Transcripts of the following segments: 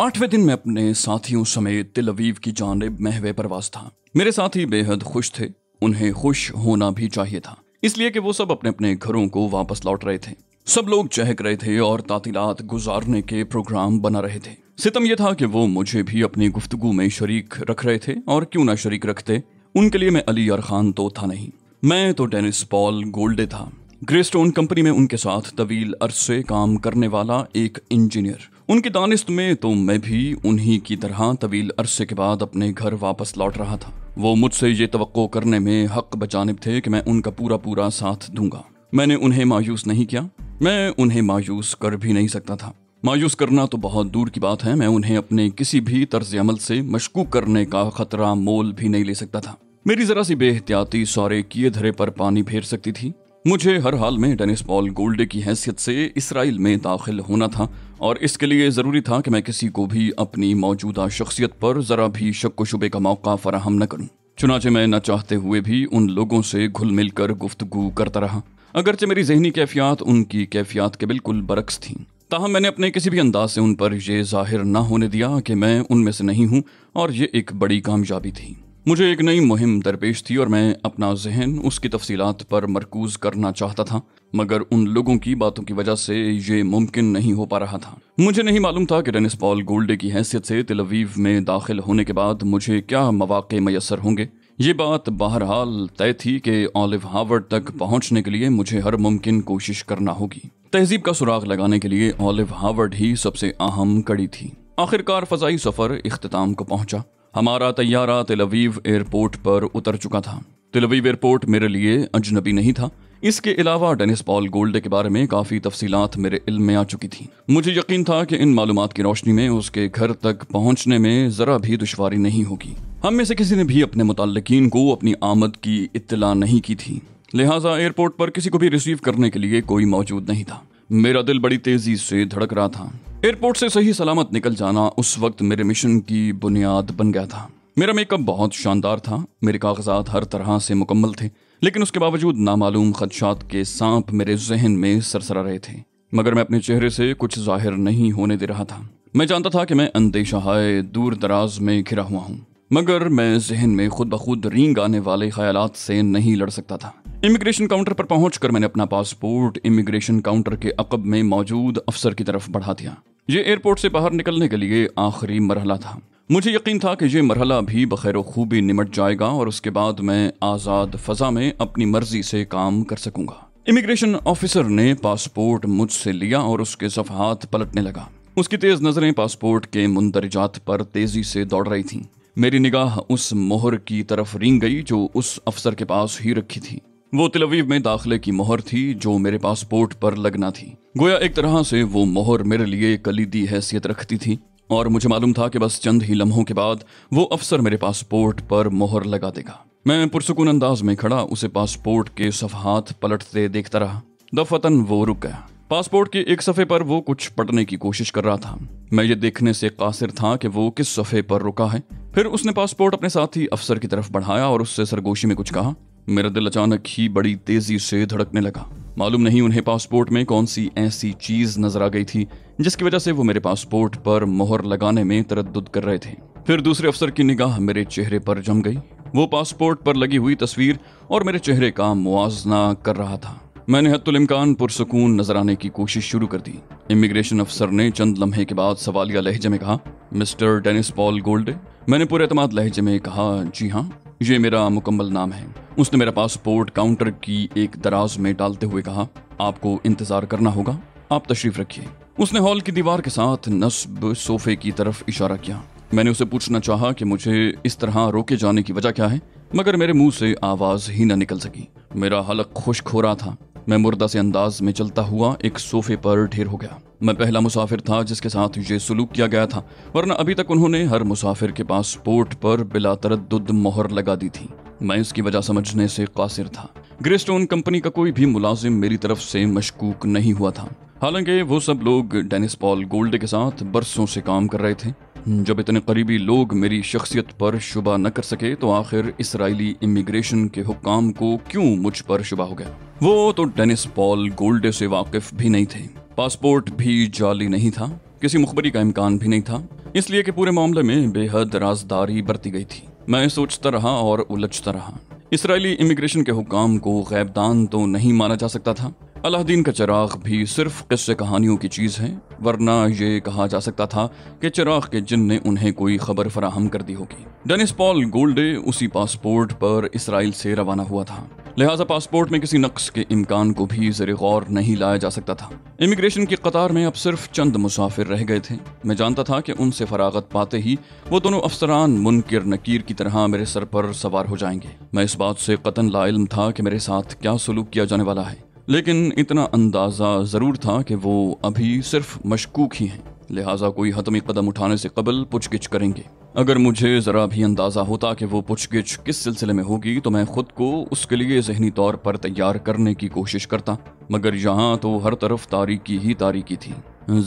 आठवें दिन में अपने साथियों समेत तिल अवीव की जानब महवे परवास था मेरे साथी बेहद खुश थे उन्हें खुश होना भी चाहिए था इसलिए कि वो सब अपने अपने घरों को वापस लौट रहे थे सब लोग चहक रहे थे और तातीलात गुजारने के प्रोग्राम बना रहे थे सितम यह था कि वो मुझे भी अपनी गुफ्तगु में शरीक रख रहे थे और क्यों ना शरीक रखते उनके लिए मैं अली और खान तो था नहीं मैं तो डेनिस पॉल गोल्डे था ग्रेस्टोन कंपनी में उनके साथ तवील अरसे काम करने वाला एक इंजीनियर उनकी दानिस्त में तो मैं भी उन्हीं की तरह तवील अरसे के बाद अपने घर वापस लौट रहा था वो मुझसे ये तो करने में हक बचानब थे कि मैं उनका पूरा पूरा साथ दूंगा मैंने उन्हें मायूस नहीं किया मैं उन्हें मायूस कर भी नहीं सकता था मायूस करना तो बहुत दूर की बात है मैं उन्हें अपने किसी भी तर्ज अमल से मशकूक करने का खतरा मोल भी नहीं ले सकता था मेरी जरा सी बेहतियाती सौरे किए धरे पर पानी फेर सकती थी मुझे हर हाल में डेनिस पॉल गोल्डे की हैसियत से इसराइल में दाखिल होना था और इसके लिए ज़रूरी था कि मैं किसी को भी अपनी मौजूदा शख्सियत पर ज़रा भी शक व शुबे का मौका फराहम न करूं। चुनाचे मैं न चाहते हुए भी उन लोगों से घुल मिलकर गुफ्तगु करता रहा अगरचे मेरी जहनी कैफियात उनकी कैफियात के बिल्कुल बरक्स थीं ताहम मैंने अपने किसी भी अंदाज से उन पर यह जाहिर ना होने दिया कि मैं उनमें से नहीं हूँ और ये एक बड़ी कामयाबी थी मुझे एक नई मुहिम दरपेश थी और मैं अपना जहन उसकी तफसीलात पर मरकूज करना चाहता था मगर उन लोगों की बातों की वजह से ये मुमकिन नहीं हो पा रहा था मुझे नहीं मालूम था कि डेनिस पॉल गोल्डे की हैसियत से तिलवीव में दाखिल होने के बाद मुझे क्या मौाक़ मैसर होंगे ये बात बहरहाल तय थी कि ऑलिव हार्वर्ड तक पहुंचने के लिए मुझे हर मुमकिन कोशिश करना होगी तहजीब का सुराग लगाने के लिए ऑलिव हार्वर्ड ही सबसे अहम कड़ी थी आखिरकार फजाई सफ़र इख्ताम को पहुंचा हमारा तैयारा तिलवीव एयरपोर्ट पर उतर चुका था तिलवीव एयरपोर्ट मेरे लिए अजनबी नहीं था इसके अलावा डेनिस पॉल गोल्डे के बारे में काफ़ी तफसीलात मेरे इल्म में आ चुकी थी मुझे यकीन था कि इन मालूम की रोशनी में उसके घर तक पहुंचने में ज़रा भी दुशारी नहीं होगी हम में से किसी ने भी अपने मुतलकिन को अपनी आमद की इतला नहीं की थी लिहाजा एयरपोर्ट पर किसी को भी रिसीव करने के लिए कोई मौजूद नहीं था मेरा दिल बड़ी तेज़ी से धड़क रहा था एयरपोर्ट से सही सलामत निकल जाना उस वक्त मेरे मिशन की बुनियाद बन गया था मेरा मेकअप बहुत शानदार था मेरे कागजात हर तरह से मुकम्मल थे लेकिन उसके बावजूद नामालूम खदशात के सांप मेरे जहन में सरसरा रहे थे मगर मैं अपने चेहरे से कुछ जाहिर नहीं होने दे रहा था मैं जानता था कि मैं अंदेशा हाय दूर दराज में घिरा हुआ हूँ मगर मैं जहन में खुद बखुद रींग आने वाले ख्याल से नहीं लड़ सकता था इमिग्रेशन काउंटर पर पहुंचकर मैंने अपना पासपोर्ट इमिग्रेशन काउंटर के अकब में मौजूद अफसर की तरफ बढ़ा दिया ये एयरपोर्ट से बाहर निकलने के लिए आखिरी मरहला था मुझे यकीन था कि ये मरहला भी बखैर खूबी निमट जाएगा और उसके बाद मैं आज़ाद फ़ज़ा में अपनी मर्जी से काम कर सकूंगा इमिग्रेशन ऑफिसर ने पासपोर्ट मुझसे लिया और उसके सफहत पलटने लगा उसकी तेज़ नज़रें पासपोर्ट के मुंदरजात पर तेज़ी से दौड़ रही थीं मेरी निगाह उस मोहर की तरफ रिंग गई जो उस अफसर के पास ही रखी थी वो तिलवीव में दाखिले की मोहर थी जो मेरे पासपोर्ट पर लगना थी गोया एक तरह से वो मोहर मेरे लिए कलीदी हैसियत रखती थी और मुझे मालूम था कि बस चंद ही लम्हों के बाद वो अफसर मेरे पासपोर्ट पर मोहर लगा देगा मैं पुरसकून अंदाज में खड़ा उसे पासपोर्ट के सफहात पलटते देखता रहा दफतन वो रुक गया पासपोर्ट के एक सफ़े पर वो कुछ पढ़ने की कोशिश कर रहा था मैं ये देखने से कासिर था कि वो किस सफ़े पर रुका है फिर उसने पासपोर्ट अपने साथ ही अफसर की तरफ बढ़ाया और उससे सरगोशी में कुछ कहा मेरा दिल अचानक ही बड़ी तेजी से धड़कने लगा मालूम नहीं उन्हें पासपोर्ट में कौन सी ऐसी चीज नजर आ गई थी जिसकी वजह से वो मेरे पासपोर्ट पर मोहर लगाने में तरद कर रहे थे फिर दूसरे अफसर की निगाह मेरे चेहरे पर जम गई वो पासपोर्ट पर लगी हुई तस्वीर और मेरे चेहरे का मुआजना कर रहा था मैंने हतुलमकान पुरसकून नजर आने की कोशिश शुरू कर दी इमिग्रेशन अफसर ने चंद लम्हे के बाद सवालिया लहजे में कहा मिस्टर डेनिस पॉल गोल्डे मैंने पूरे अतमाद लहजे में कहा जी हाँ ये मेरा मुकम्मल नाम है उसने मेरा पासपोर्ट काउंटर की एक दराज में डालते हुए कहा आपको इंतजार करना होगा आप तशरीफ रखिए उसने हॉल की दीवार के साथ नस्ब सोफे की तरफ इशारा किया मैंने उसे पूछना चाहा कि मुझे इस तरह रोके जाने की वजह क्या है मगर मेरे मुंह से आवाज ही न निकल सकी मेरा हलक खुश्क हो रहा था मैं मुर्दा से अंदाज में चलता हुआ एक सोफे पर ढेर हो गया मैं पहला मुसाफिर था जिसके साथ ये सलूक किया गया था वरना अभी तक उन्होंने हर मुसाफिर के पासपोर्ट पर बिलातर तरद मोहर लगा दी थी मैं इसकी वजह समझने से कासिर था ग्रेस्टोन कंपनी का कोई भी मुलाजिम मेरी तरफ से मशकूक नहीं हुआ था हालांकि वो सब लोग डेनिस पॉल गोल्ड के साथ बरसों से काम कर रहे थे जब इतने करीबी लोग मेरी शख्सियत पर शुबा न कर सके तो आखिर इसराइली इमिग्रेशन के हुक्म को क्यों मुझ पर शुबा हो गया वो तो डेनिस पॉल गोल्डे से वाकिफ भी नहीं थे पासपोर्ट भी जाली नहीं था किसी मुखबरी का इम्कान भी नहीं था इसलिए कि पूरे मामले में बेहद राजदारी बरती गई थी मैं सोचता रहा और उलझता रहा इसराइली इमिग्रेशन के हुक्म को गैबदान तो नहीं माना जा सकता था अलादीन का चिराग भी सिर्फ किस्से कहानियों की चीज़ है वरना ये कहा जा सकता था कि चिराग के जिन ने उन्हें कोई खबर फराहम कर दी होगी डेनिस पॉल गोल्डे उसी पासपोर्ट पर इसराइल से रवाना हुआ था लिहाजा पासपोर्ट में किसी नक्स के इम्कान को भी जर गौर नहीं लाया जा सकता था इमिग्रेशन की कतार में अब सिर्फ चंद मुसाफिर रह गए थे मैं जानता था कि उनसे फरागत पाते ही वो दोनों अफसरान मुनकर नकीर की तरह मेरे सर पर सवार हो जाएंगे मैं इस बात से कतन लाइल था कि मेरे साथ क्या सलूक किया जाने वाला है लेकिन इतना अंदाज़ा ज़रूर था कि वो अभी सिर्फ मशकूक ही हैं लिहाजा कोई हतमी कदम उठाने से कबल पुछगिछ करेंगे अगर मुझे ज़रा भी अंदाज़ा होता कि वो पुछगिछ किस सिलसिले में होगी तो मैं खुद को उसके लिए जहनी तौर पर तैयार करने की कोशिश करता मगर यहाँ तो हर तरफ तारीकी ही तारीकी थी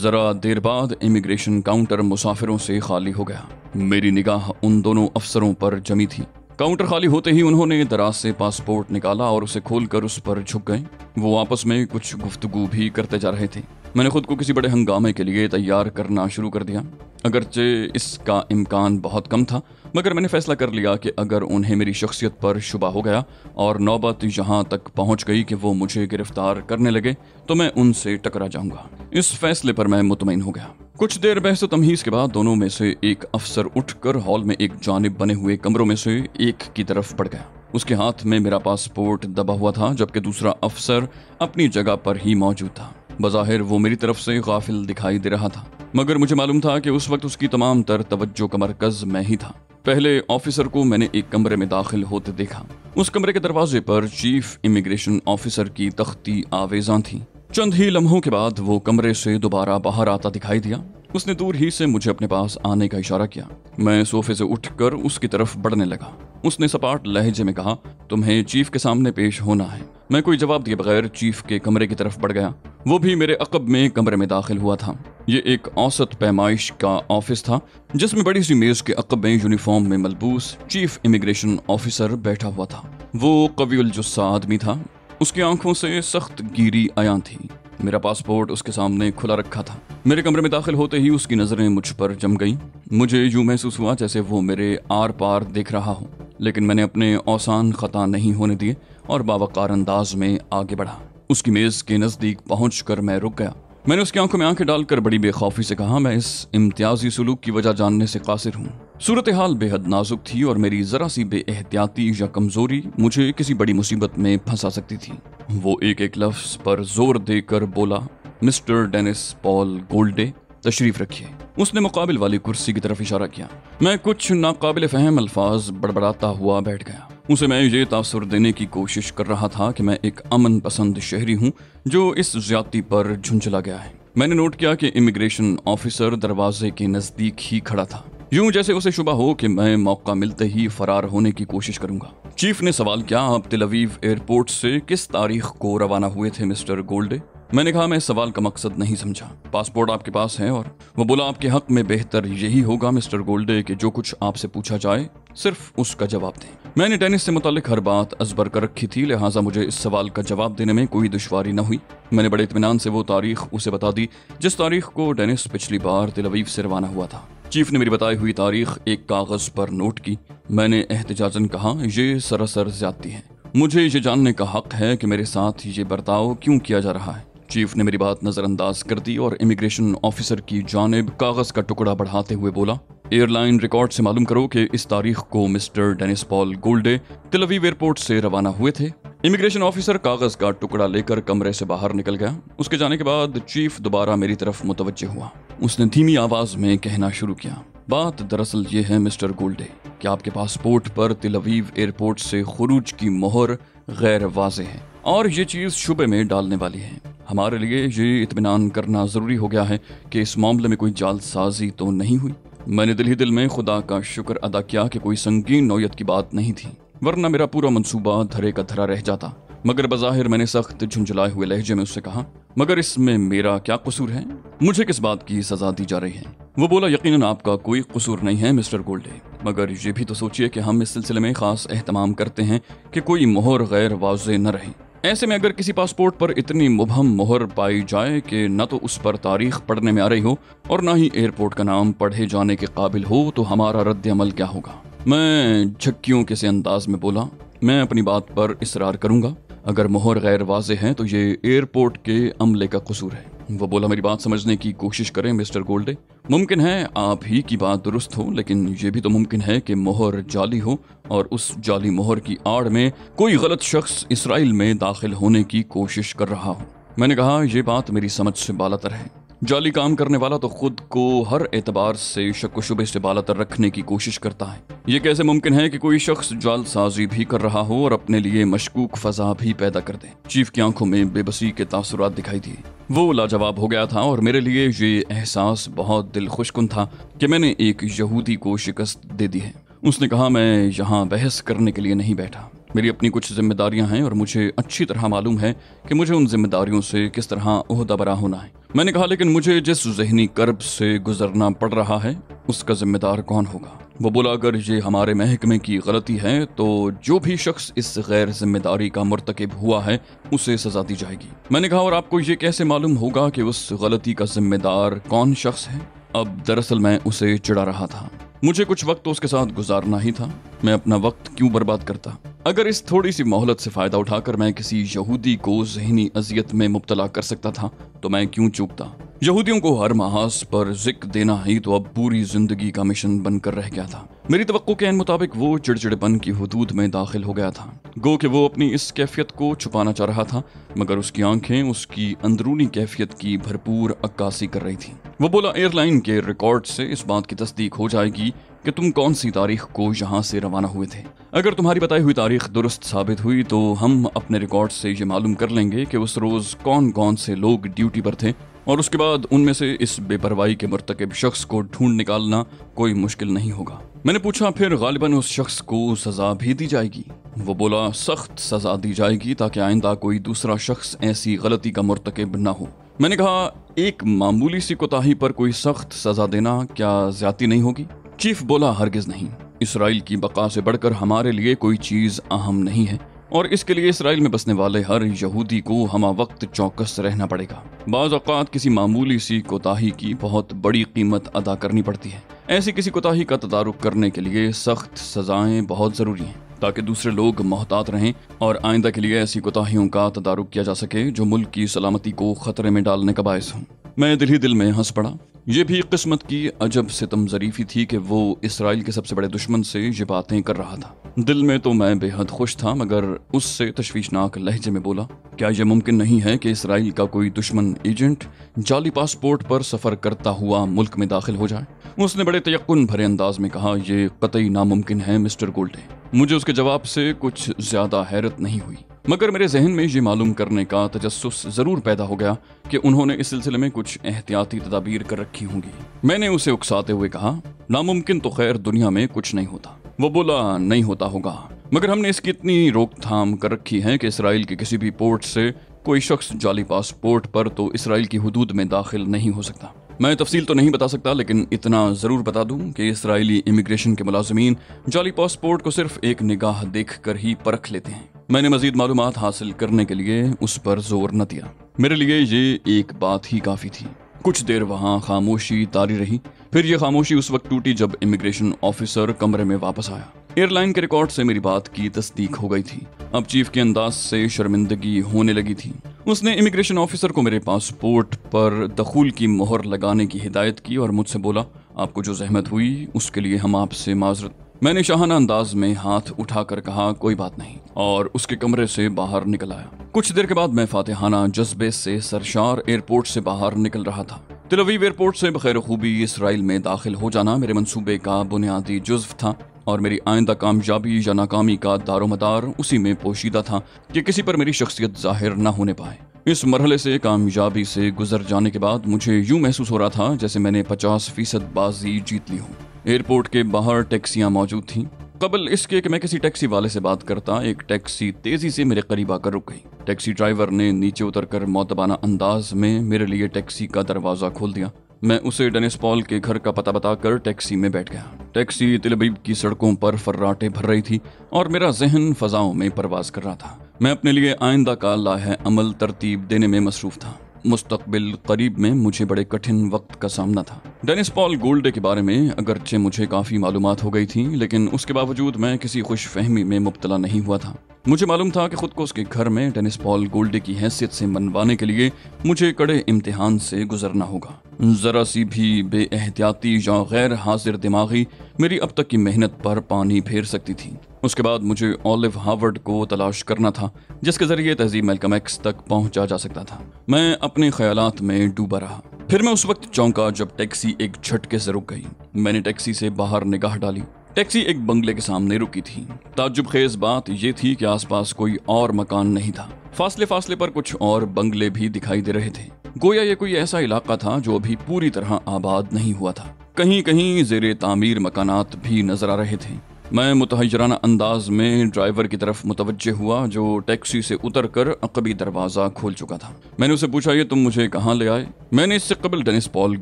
ज़रा देर बाद इमिग्रेशन काउंटर मुसाफिरों से खाली हो गया मेरी निगाह उन दोनों अफसरों पर जमी थी काउंटर खाली होते ही उन्होंने दराज से पासपोर्ट निकाला और उसे खोलकर उस पर झुक गए वो आपस में कुछ गुफ्तगु भी करते जा रहे थे मैंने खुद को किसी बड़े हंगामे के लिए तैयार करना शुरू कर दिया अगरचे इसका इम्कान बहुत कम था मगर मैंने फैसला कर लिया कि अगर उन्हें मेरी शख्सियत पर शुबा हो गया और नौबत यहाँ तक पहुँच गई कि वो मुझे गिरफ्तार करने लगे तो मैं उनसे टकरा जाऊँगा इस फैसले पर मैं मुतमिन हो गया कुछ देर बहस तमहीज के बाद दोनों में से एक अफसर उठकर हॉल में एक जानब बने हुए कमरों में से एक की तरफ पड़ गया उसके हाथ में मेरा पासपोर्ट दबा हुआ था जबकि दूसरा अफसर अपनी जगह पर ही मौजूद था बज़ाहिर वो मेरी तरफ से गाफिल दिखाई दे रहा था मगर मुझे मालूम था कि उस वक्त उसकी तमाम तर तवज्जो का मरकज मैं ही था पहले ऑफिसर को मैंने एक कमरे में दाखिल होते देखा उस कमरे के दरवाजे पर चीफ इमिग्रेशन ऑफिसर की तख्ती आवेजा थी चंद ही लम्हों के बाद वो कमरे से दोबारा बाहर आता दिखाई दिया उसने दूर ही से मुझे अपने पास आने का इशारा किया मैं सोफे से उठकर उसकी तरफ बढ़ने लगा उसने सपाट लहजे में कहा तुम्हें चीफ के सामने पेश होना है मैं कोई जवाब दिए बगैर चीफ के कमरे की तरफ बढ़ गया वो भी मेरे अकब में कमरे में दाखिल हुआ था ये एक औसत पैमाइश का ऑफिस था जिसमें बड़ी सी मेज के अकब में यूनिफॉर्म में मलबूस चीफ इमिग्रेशन ऑफिसर बैठा हुआ था वो कवियुल जुस्सा आदमी था उसकी आंखों से सख्त गिरी आया थी मेरा पासपोर्ट उसके सामने खुला रखा था मेरे कमरे में दाखिल होते ही उसकी नजरें मुझ पर जम गईं मुझे यूं महसूस हुआ जैसे वो मेरे आर पार देख रहा हो लेकिन मैंने अपने औसान खता नहीं होने दिए और बावकार अंदाज में आगे बढ़ा उसकी मेज के नजदीक पहुंचकर मैं रुक गया मैंने उसकी आंखों में आंखें डालकर बड़ी बेखौफी से कहा मैं इस इम्तियाजी सलूक की वजह जानने से कासिर हूँ सूरत हाल बेहद नाजुक थी और मेरी जरा सी बेहतियाती या कमजोरी मुझे किसी बड़ी मुसीबत में फंसा सकती थी वो एक एक लफ्ज पर जोर देकर बोला मिस्टर डेनिस पॉल गोल्डे तशरीफ रखिए उसने मुकाबल वाली कुर्सी की तरफ इशारा किया मैं कुछ नाकबिल फहम अल्फाज बड़बड़ाता हुआ बैठ गया उसे मैं ये तासर देने की कोशिश कर रहा था कि मैं एक अमन पसंद शहरी हूँ जो इस ज्यादा पर झुंझला गया है मैंने नोट किया कि इमिग्रेशन ऑफिसर दरवाजे के नजदीक ही खड़ा था यूं जैसे उसे शुभ हो कि मैं मौका मिलते ही फरार होने की कोशिश करूंगा चीफ ने सवाल किया आप तिलवीव एयरपोर्ट से किस तारीख को रवाना हुए थे मिस्टर गोल्डे मैंने कहा मैं सवाल का मकसद नहीं समझा पासपोर्ट आपके पास है और वो बोला आपके हक में बेहतर यही होगा मिस्टर गोल्डे कि जो कुछ आपसे पूछा जाए सिर्फ उसका जवाब दें मैंने टेनिस से मुतालिक हर बात अजबर कर रखी थी लिहाजा मुझे इस सवाल का जवाब देने में कोई दुश्वारी न हुई मैंने बड़े इतमान से वो तारीख उसे बता दी जिस तारीख को टेनिस पिछली बार तिलवीफ से रवाना हुआ था चीफ ने मेरी बताई हुई तारीख एक कागज पर नोट की मैंने एहतजाजन कहा ये सरासर ज्यादती है मुझे ये जानने का हक है कि मेरे साथ ये बर्ताव क्यों किया जा रहा है चीफ ने मेरी बात नज़रअंदाज कर दी और इमिग्रेशन ऑफिसर की जानब कागज़ का टुकड़ा बढ़ाते हुए बोला एयरलाइन रिकॉर्ड से मालूम करो कि इस तारीख को मिस्टर डेनिस पॉल गोल्डे तिलवीव एयरपोर्ट से रवाना हुए थे इमिग्रेशन ऑफिसर कागज़ का टुकड़ा लेकर कमरे से बाहर निकल गया उसके जाने के बाद चीफ दोबारा मेरी तरफ मुतवजे हुआ उसने धीमी आवाज़ में कहना शुरू किया बात दरअसल ये है मिस्टर गोल्डे की आपके पासपोर्ट पर तिलवीव एयरपोर्ट से खरूज की मोहर गैर वाजे है और ये चीज़ शुबे में डालने वाली है हमारे लिए ये इतमान करना ज़रूरी हो गया है कि इस मामले में कोई जालसाजी तो नहीं हुई मैंने दिल ही दिल में खुदा का शुक्र अदा किया कि कोई संगीन नौयत की बात नहीं थी वरना मेरा पूरा मंसूबा धरे का धरा रह जाता मगर बज़ाहिर मैंने सख्त झुंझुलाए हुए लहजे में उससे कहा मगर इसमें मेरा क्या कसूर है मुझे किस बात की सजा दी जा रही है वो बोला यकीनन आपका कोई कसूर नहीं है मिस्टर गोल्डे मगर ये भी तो सोचिए कि हम इस सिलसिले में खास एहतमाम करते हैं कि कोई मोहर गैर वाजे न रहे ऐसे में अगर किसी पासपोर्ट पर इतनी मुबहम मोहर पाई जाए कि न तो उस पर तारीख पढ़ने में आ रही हो और न ही एयरपोर्ट का नाम पढ़े जाने के काबिल हो तो हमारा रद्द अमल क्या होगा मैं झक्कियों के से अंदाज में बोला मैं अपनी बात पर इसरार करूंगा अगर मोहर गैर वाज है तो ये एयरपोर्ट के अमले का कसूर है वो बोला मेरी बात समझने की कोशिश करें मिस्टर गोल्डे मुमकिन है आप ही की बात दुरुस्त हो लेकिन ये भी तो मुमकिन है कि मोहर जाली हो और उस जाली मोहर की आड़ में कोई गलत शख्स इसराइल में दाखिल होने की कोशिश कर रहा हो मैंने कहा यह बात मेरी समझ से बालतर है जाली काम करने वाला तो खुद को हर एतबार से शक शुबे से तर रखने की कोशिश करता है ये कैसे मुमकिन है कि कोई शख्स जाल साजी भी कर रहा हो और अपने लिए मशकूक फजा भी पैदा कर दे चीफ की आंखों में बेबसी के तासुरात दिखाई दिए वो लाजवाब हो गया था और मेरे लिए ये एहसास बहुत दिल खुशकुन था कि मैंने एक यहूदी को शिकस्त दे दी है उसने कहा मैं यहाँ बहस करने के लिए नहीं बैठा मेरी अपनी कुछ जिम्मेदारियां हैं और मुझे अच्छी तरह मालूम है कि मुझे उन जिम्मेदारियों से किस तरह अहदा होना है मैंने कहा लेकिन मुझे जिस जहनी कर्ब से गुजरना पड़ रहा है उसका जिम्मेदार कौन होगा वो बोला अगर ये हमारे महकमे की गलती है तो जो भी शख्स इस गैर जिम्मेदारी का मरतकब हुआ है उसे सजा दी जाएगी मैंने कहा और आपको ये कैसे मालूम होगा कि उस गलती का जिम्मेदार कौन शख्स है अब दरअसल मैं उसे चिड़ा रहा था मुझे कुछ वक्त तो उसके साथ गुजारना ही था मैं अपना वक्त क्यों बर्बाद करता अगर इस थोड़ी सी मोहलत से फ़ायदा उठाकर मैं किसी यहूदी को जहनी अजियत में मुबतला कर सकता था तो मैं क्यों चूकता यहूदियों को हर महास पर जिक देना ही तो अब पूरी जिंदगी का मिशन बनकर रह गया था मेरी तो के मुताबिक वो चिड़चिड़पन की हदूद में दाखिल हो गया था गो कि वो अपनी इस कैफियत को छुपाना चाह रहा था मगर उसकी आंखें उसकी अंदरूनी कैफियत की भरपूर अक्कासी कर रही थी वो बोला एयरलाइन के रिकॉर्ड से इस बात की तस्दीक हो जाएगी कि तुम कौन सी तारीख को यहाँ से रवाना हुए थे अगर तुम्हारी बताई हुई तारीख दुरुस्त साबित हुई तो हम अपने रिकॉर्ड से ये मालूम कर लेंगे कि उस रोज कौन कौन से लोग ड्यूटी पर थे और उसके बाद उनमें से इस बेपरवाही के मरतकब शख्स को ढूंढ निकालना कोई मुश्किल नहीं होगा मैंने पूछा फिर गालिबन उस शख्स को सजा भी दी जाएगी वो बोला सख्त सजा दी जाएगी ताकि आइंदा कोई दूसरा शख्स ऐसी गलती का मरतकब ना हो मैंने कहा एक मामूली सी कोताही पर कोई सख्त सजा देना क्या ज्यादा नहीं होगी चीफ बोला हरगिज नहीं इसराइल की बका से बढ़कर हमारे लिए कोई चीज अहम नहीं है और इसके लिए इसराइल में बसने वाले हर यहूदी को हमा वक्त चौकस रहना पड़ेगा बाज अवत किसी मामूली सी कोताही की बहुत बड़ी कीमत अदा करनी पड़ती है ऐसी किसी कोताही का तदारुक करने के लिए सख्त सजाएं बहुत जरूरी हैं ताकि दूसरे लोग मोहतात रहें और आइंदा के लिए ऐसी कोताहियों का तदारुक किया जा सके जो मुल्क की सलामती को खतरे में डालने का बायस हों मैं दिल ही दिल में हंस पड़ा ये भी किस्मत की अजब सितम जरीफी थी कि वो इसराइल के सबसे बड़े दुश्मन से ये बातें कर रहा था दिल में तो मैं बेहद खुश था मगर उससे तशवीशनाक लहजे में बोला क्या यह मुमकिन नहीं है कि इसराइल का कोई दुश्मन एजेंट जाली पासपोर्ट पर सफर करता हुआ मुल्क में दाखिल हो जाए उसने बड़े तयक्न भरे अंदाज में कहा यह कतई नामुमकिन है मिस्टर गोल्डे मुझे उसके जवाब से कुछ ज्यादा हैरत नहीं हुई मगर मेरे जहन में ये मालूम करने का तजस्स ज़रूर पैदा हो गया कि उन्होंने इस सिलसिले में कुछ एहतियाती तदाबीर कर रखी होंगी मैंने उसे उकसाते हुए कहा नामुमकिन तो खैर दुनिया में कुछ नहीं होता वो बोला नहीं होता होगा मगर हमने इसकी इतनी रोकथाम कर रखी है कि इसराइल के किसी भी पोर्ट से कोई शख्स जाली पासपोर्ट पर तो इसराइल की हदूद में दाखिल नहीं हो सकता मैं तफसील तो नहीं बता सकता लेकिन इतना ज़रूर बता दूं कि इसराइली इमिग्रेशन के मुलाजमीन जाली पासपोर्ट को सिर्फ एक निगाह देख कर ही परख लेते हैं मैंने मजीद मालूम हासिल करने के लिए उस पर जोर न दिया मेरे लिए ये एक बात ही काफ़ी थी कुछ देर वहाँ खामोशी तारी रही फिर ये खामोशी उस वक्त टूटी जब इमिग्रेशन ऑफिसर कमरे में वापस आया एयरलाइन के रिकॉर्ड से मेरी बात की तस्दीक हो गई थी अब चीफ के अंदाज से शर्मिंदगी होने लगी थी उसने इमिग्रेशन ऑफिसर को मेरे पासपोर्ट पर दखूल की मोहर लगाने की हिदायत की और मुझसे बोला आपको जो जहमत हुई उसके लिए हम आपसे माजरत मैंने शाहाना अंदाज में हाथ उठाकर कहा कोई बात नहीं और उसके कमरे से बाहर निकल आया कुछ देर के बाद मैं फातेहाना जज्बे से सरशार एयरपोर्ट से बाहर निकल रहा था तिलवीव एयरपोर्ट से बखैर खूबी इसराइल में दाखिल हो जाना मेरे मंसूबे का बुनियादी जुज्व था और मेरी आइंदा कामयाबी या नाकामी का दारोमदार उसी में पोशीदा था कि किसी पर मेरी शख्सियत जाहिर न होने पाए इस मरहले से कामयाबी से गुजर जाने के बाद मुझे यूं महसूस हो रहा था जैसे मैंने 50 फीसद बाजी जीत ली हूँ एयरपोर्ट के बाहर टैक्सियां मौजूद थीं कबल इसके कि मैं किसी टैक्सी वाले से बात करता एक टैक्सी तेजी से मेरे करीब आकर रुक गई टैक्सी ड्राइवर ने नीचे उतरकर मौतबाना अंदाज में मेरे लिए टैक्सी का दरवाजा खोल दिया मैं उसे डेनिस पॉल के घर का पता बताकर टैक्सी में बैठ गया टैक्सी तिलबीब की सड़कों पर फर्राटे भर रही थी और मेरा जहन फजाओं में परवाज कर रहा था मैं अपने लिए आइंदा का लाह अमल तरतीब देने में मसरूफ था मुस्तकबिल करीब में मुझे बड़े कठिन वक्त का सामना था डेनिस पॉल गोल्डे के बारे में अगरचे मुझे काफ़ी मालूम हो गई थी लेकिन उसके बावजूद मैं किसी खुश फहमी में मुबतला नहीं हुआ था मुझे मालूम था कि खुद को उसके घर में डेनिस पॉल गोल्डे की हैसियत से मनवाने के लिए मुझे कड़े इम्तिहान से गुजरना होगा ज़रा सी भी बेएहतियाती या गैर हाजिर दिमागी मेरी अब तक की मेहनत पर पानी फेर सकती थी उसके बाद मुझे ओलिव हार्वर्ड को तलाश करना था जिसके ज़रिए तहजीब मेलकम एक्स तक पहुंचा जा सकता था मैं अपने ख्यालात में डूबा रहा फिर मैं उस वक्त चौंका जब टैक्सी एक झटके से रुक गई मैंने टैक्सी से बाहर निगाह डाली टैक्सी एक बंगले के सामने रुकी थी ताजुब खेज बात यह थी कि आसपास कोई और मकान नहीं था फासले फासले पर कुछ और बंगले भी दिखाई दे रहे थे गोया ये कोई ऐसा इलाका था जो अभी पूरी तरह आबाद नहीं हुआ था कहीं कहीं जेर तामीर मकानात भी नजर आ रहे थे मैं मुतहजराना अंदाज में ड्राइवर की तरफ मुतवजह हुआ जो टैक्सी से उतर कर अकबी दरवाज़ा खोल चुका था मैंने उसे पूछा ये तुम मुझे कहाँ ले आए मैंने इससे कबल डेनिस पॉल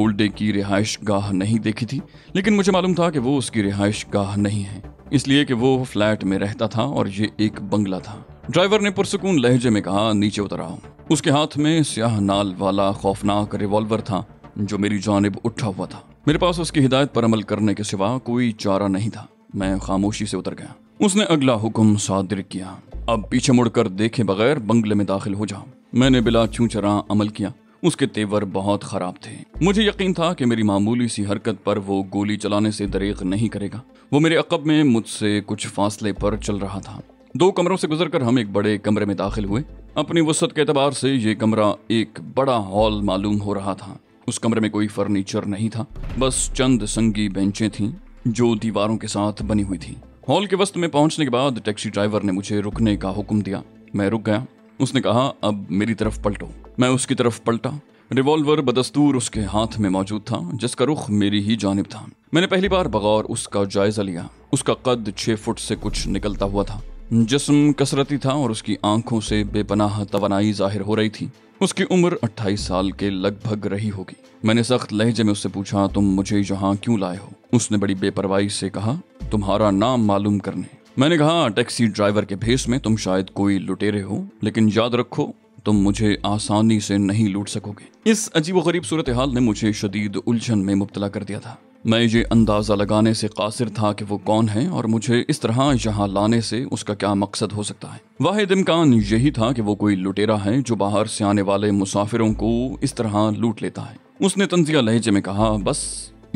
गोल्डे की रिहाइश गाह नहीं देखी थी लेकिन मुझे मालूम था कि वो उसकी रिहाइश गाह नहीं है इसलिए कि वो फ्लैट में रहता था और ये एक बंगला था ड्राइवर ने पुरसकून लहजे में कहा नीचे उतर आओ उसके हाथ में स्याह नाल वाला खौफनाक रिवॉल्वर था जो मेरी जानब उठा हुआ था मेरे पास उसकी हिदायत पर अमल करने के सिवा कोई चारा नहीं था मैं खामोशी से उतर गया उसने अगला हुक्म सादिर किया अब पीछे मुड़कर देखे बगैर बंगले में दाखिल हो जाओ मैंने बिला छू अमल किया उसके तेवर बहुत खराब थे मुझे यकीन था कि मेरी मामूली सी हरकत पर वो गोली चलाने से दरेक नहीं करेगा वो मेरे अकब में मुझसे कुछ फासले पर चल रहा था दो कमरों से गुजरकर हम एक बड़े कमरे में दाखिल हुए अपनी वसत के अतबार से ये कमरा एक बड़ा हॉल मालूम हो रहा था उस कमरे में कोई फर्नीचर नहीं था बस चंद संगी बेंचें थीं जो दीवारों के साथ बनी हुई थी हॉल के वस्त में पहुंचने के बाद टैक्सी ड्राइवर ने मुझे रुकने का हुक्म दिया मैं रुक गया उसने कहा अब मेरी तरफ पलटो मैं उसकी तरफ पलटा रिवॉल्वर बदस्तूर उसके हाथ में मौजूद था जिसका रुख मेरी ही जानब था मैंने पहली बार बगौर उसका जायजा लिया उसका कद छः फुट से कुछ निकलता हुआ था जिसम कसरती था और उसकी आंखों से बेपनाह तो जाहिर हो रही थी उसकी उम्र 28 साल के लगभग रही होगी मैंने सख्त लहजे में उससे पूछा तुम मुझे यहाँ क्यों लाए हो उसने बड़ी बेपरवाही से कहा तुम्हारा नाम मालूम करने मैंने कहा टैक्सी ड्राइवर के भेस में तुम शायद कोई लुटेरे हो लेकिन याद रखो तुम मुझे आसानी से नहीं लूट सकोगे इस गरीब सूरत हाल ने मुझे शदीद उलझन में मुबतला कर दिया था मैं ये अंदाज़ा लगाने से कासिर था कि वो कौन है और मुझे इस तरह यहाँ लाने से उसका क्या मकसद हो सकता है वाहिद इम्कान यही था कि वो कोई लुटेरा है जो बाहर से आने वाले मुसाफिरों को इस तरह लूट लेता है उसने तंजिया लहजे में कहा बस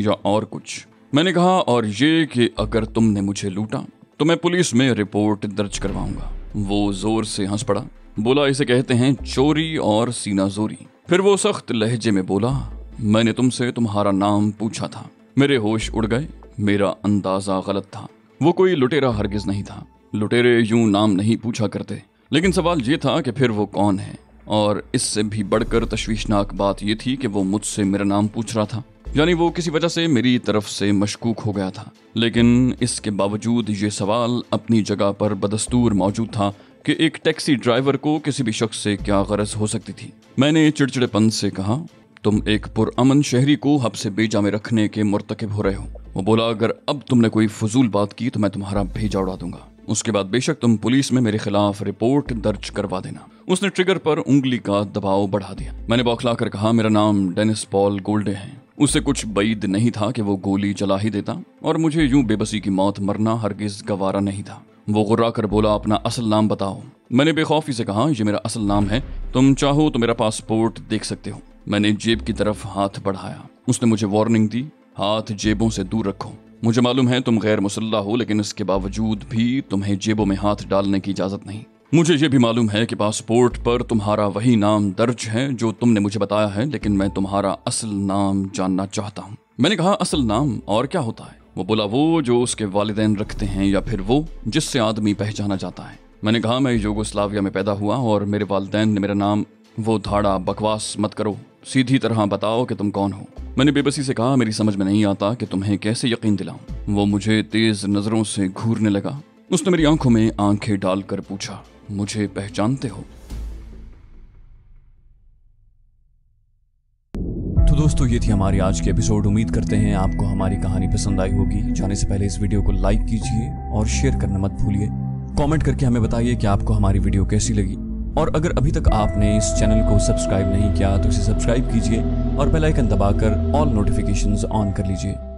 या और कुछ मैंने कहा और ये कि अगर तुमने मुझे लूटा तो मैं पुलिस में रिपोर्ट दर्ज करवाऊंगा वो जोर से हंस पड़ा बोला इसे कहते हैं चोरी और सीना जोरी फिर वो सख्त लहजे में बोला मैंने तुमसे तुम्हारा नाम पूछा था मेरे होश उड़ गए मेरा अंदाजा गलत था वो कोई लुटेरा हरगिज नहीं था लुटेरे यूं नाम नहीं पूछा करते लेकिन सवाल ये था कि फिर वो कौन है और इससे भी बढ़कर तश्वीशनाक बात यह थी कि वो मुझसे मेरा नाम पूछ रहा था यानी वो किसी वजह से मेरी तरफ से मशकूक हो गया था लेकिन इसके बावजूद ये सवाल अपनी जगह पर बदस्तूर मौजूद था कि एक टैक्सी ड्राइवर को किसी भी शख्स से क्या गरज हो सकती थी मैंने चिड़चिड़ेपन से कहा तुम एक पुरअमन शहरी को से बेजा में रखने के मुरतकब हो रहे हो वो बोला अगर अब तुमने कोई फजूल बात की तो मैं तुम्हारा भेजा उड़ा दूंगा उसके बाद बेशक तुम पुलिस में मेरे खिलाफ रिपोर्ट दर्ज करवा देना उसने ट्रिगर पर उंगली का दबाव बढ़ा दिया मैंने बौखला कर कहा मेरा नाम डेनिस पॉल गोल्डे है उसे कुछ बैद नहीं था कि वो गोली चला ही देता और मुझे यूं बेबसी की मौत मरना हरगिज गवारा नहीं था वो गुर्रा कर बोला अपना असल नाम बताओ मैंने बेखौफी से कहा ये मेरा असल नाम है तुम चाहो तो मेरा पासपोर्ट देख सकते हो मैंने जेब की तरफ हाथ बढ़ाया उसने मुझे वार्निंग दी हाथ जेबों से दूर रखो मुझे मालूम है तुम गैर मुसल्ला हो लेकिन इसके बावजूद भी तुम्हें जेबों में हाथ डालने की इजाज़त नहीं मुझे ये भी मालूम है कि पासपोर्ट पर तुम्हारा वही नाम दर्ज है जो तुमने मुझे बताया है लेकिन मैं तुम्हारा असल नाम जानना चाहता हूँ मैंने कहा असल नाम और क्या होता है वो बोला वो जो उसके वालदेन रखते हैं या फिर वो जिससे आदमी पहचाना जाता है मैंने कहा मैं योगोस्लाविया में पैदा हुआ और मेरे वालदे ने मेरा नाम वो धाड़ा बकवास मत करो सीधी तरह बताओ कि तुम कौन हो मैंने बेबसी से कहा मेरी समझ में नहीं आता कि तुम्हें कैसे यकीन दिलाऊं वो मुझे तेज नजरों से घूरने लगा उसने मेरी आंखों में आंखें डालकर पूछा मुझे पहचानते हो तो दोस्तों ये थी हमारी आज की एपिसोड उम्मीद करते हैं आपको हमारी कहानी पसंद आई होगी जाने से पहले इस वीडियो को लाइक कीजिए और शेयर करना मत भूलिए कमेंट करके हमें बताइए कि आपको हमारी वीडियो कैसी लगी और अगर अभी तक आपने इस चैनल को सब्सक्राइब नहीं किया तो इसे सब्सक्राइब कीजिए और बेल आइकन दबाकर ऑल नोटिफिकेशंस ऑन कर लीजिए